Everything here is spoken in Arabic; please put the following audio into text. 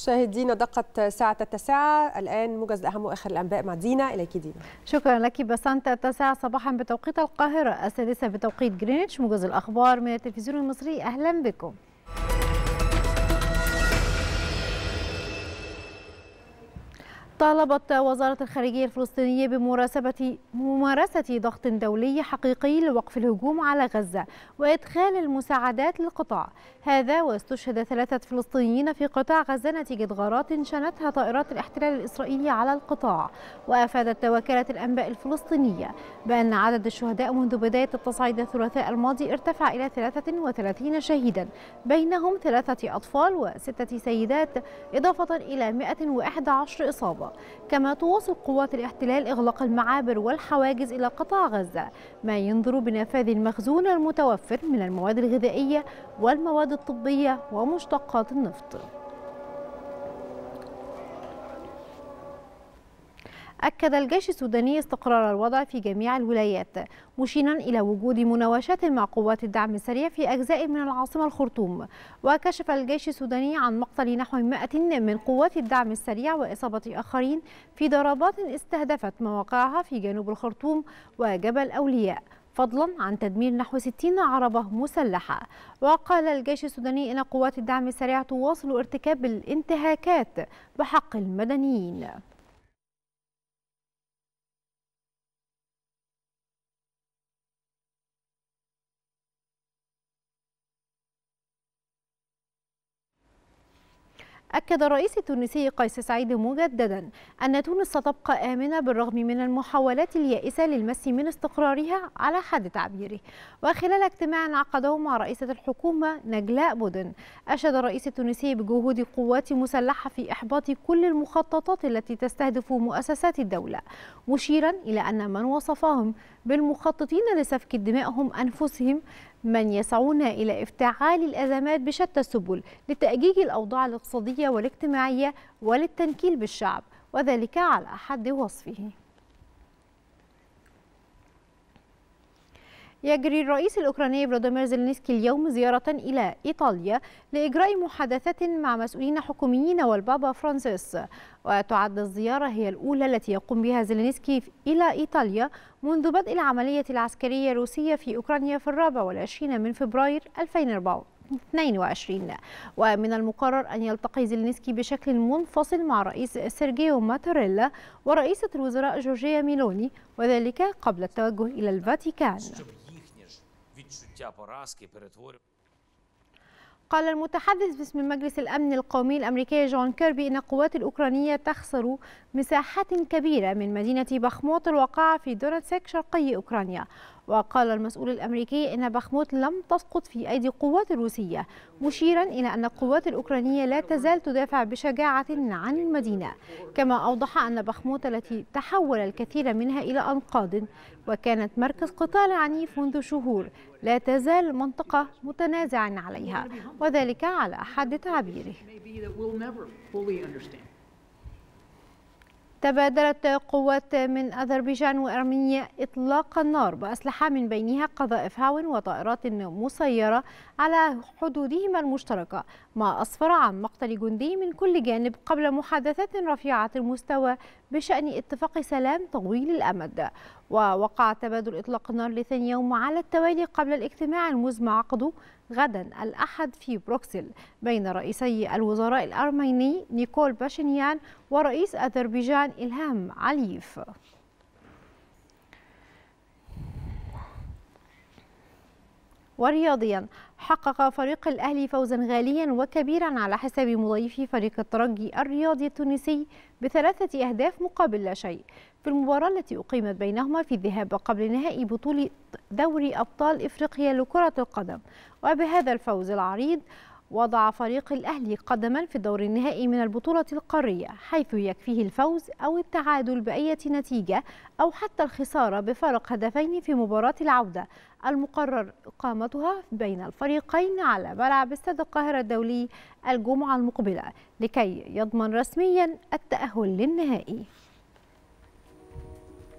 مشاهدينا دقت ساعة التاسعة الآن موجز أهم وآخر الأنباء مع دينا إليك دينا شكرا لك بسانتا التاسعة صباحا بتوقيت القاهرة السادسة بتوقيت جرينتش موجز الأخبار من التلفزيون المصري أهلا بكم طالبت وزارة الخارجية الفلسطينية بمراسبة ممارسة ضغط دولي حقيقي لوقف الهجوم على غزة وإدخال المساعدات للقطاع هذا واستشهد ثلاثة فلسطينيين في قطاع غزة نتيجة غارات شنتها طائرات الاحتلال الإسرائيلي على القطاع وأفادت وكالة الأنباء الفلسطينية بأن عدد الشهداء منذ بداية التصعيد الثلاثاء الماضي ارتفع إلى 33 شهيدا بينهم ثلاثة أطفال وستة سيدات إضافة إلى 111 إصابة كما تواصل قوات الاحتلال إغلاق المعابر والحواجز إلى قطاع غزة ما ينظر بنفاذ المخزون المتوفر من المواد الغذائية والمواد الطبية ومشتقات النفط أكد الجيش السوداني استقرار الوضع في جميع الولايات مشيرا إلى وجود مناوشات مع قوات الدعم السريع في أجزاء من العاصمة الخرطوم وكشف الجيش السوداني عن مقتل نحو 100 من قوات الدعم السريع وإصابة آخرين في ضربات استهدفت مواقعها في جنوب الخرطوم وجبل أولياء فضلا عن تدمير نحو 60 عربة مسلحة وقال الجيش السوداني إن قوات الدعم السريع تواصل ارتكاب الانتهاكات بحق المدنيين أكد الرئيس التونسي قيس سعيد مجددا أن تونس ستبقى آمنة بالرغم من المحاولات اليائسة للمس من استقرارها على حد تعبيره وخلال اجتماع عقده مع رئيسة الحكومة نجلاء بودن أشاد الرئيس التونسي بجهود قوات مسلحة في إحباط كل المخططات التي تستهدف مؤسسات الدولة مشيرا إلى أن من وصفهم بالمخططين لسفك الدماء هم أنفسهم من يسعون إلى افتعال الأزمات بشتى السبل لتأجيج الأوضاع الاقتصادية العسكرية والاجتماعية وللتنكيل بالشعب وذلك على حد وصفه يجري الرئيس الأوكراني فلاديمير زيلينسكي اليوم زيارة إلى إيطاليا لإجراء محادثات مع مسؤولين حكوميين والبابا فرانسيس وتعد الزيارة هي الأولى التي يقوم بها زيلينسكي إلى إيطاليا منذ بدء العملية العسكرية الروسية في أوكرانيا في الرابع والعشرين من فبراير 2004 2022 ومن المقرر أن يلتقي زيلينسكي بشكل منفصل مع رئيس سيرجيو ماتاريلا ورئيسة الوزراء جورجيا ميلوني وذلك قبل التوجه إلى الفاتيكان قال المتحدث باسم مجلس الأمن القومي الأمريكي جون كيربي إن القوات الأوكرانية تخسر مساحات كبيرة من مدينة بخموت الواقعة في دونتسك شرقي أوكرانيا وقال المسؤول الأمريكي إن بخموت لم تسقط في أيدي القوات الروسية مشيرا إلى أن القوات الأوكرانية لا تزال تدافع بشجاعة عن المدينة كما أوضح أن بخموت التي تحول الكثير منها إلى أنقاض وكانت مركز قتال عنيف منذ شهور لا تزال منطقة متنازع عليها وذلك على حد تعبيره تبادلت قوات من أذربيجان وأرمينيا إطلاق النار بأسلحة من بينها قذائف هاون وطائرات مسيرة على حدودهما المشتركة ما أسفر عن مقتل جندي من كل جانب قبل محادثات رفيعة المستوى بشأن اتفاق سلام طويل الأمد ووقع تبادل إطلاق النار لثاني يوم على التوالي قبل الاجتماع المزمع عقده غدا الأحد في بروكسل بين رئيسي الوزراء الأرميني نيكول باشينيان ورئيس أذربيجان إلهام عليف ورياضيا حقق فريق الأهلي فوزا غاليا وكبيرا على حساب مضيفي فريق الترجي الرياضي التونسي بثلاثة أهداف مقابل لا شيء في المباراة التي أقيمت بينهما في الذهاب قبل نهائي بطولة دوري أبطال إفريقيا لكرة القدم وبهذا الفوز العريض وضع فريق الأهلي قدما في الدور النهائي من البطولة القارية حيث يكفيه الفوز أو التعادل بأية نتيجة أو حتى الخسارة بفارق هدفين في مباراة العودة المقرر إقامتها بين الفريقين على ملعب استاد القاهرة الدولي الجمعة المقبلة لكي يضمن رسميا التأهل للنهائي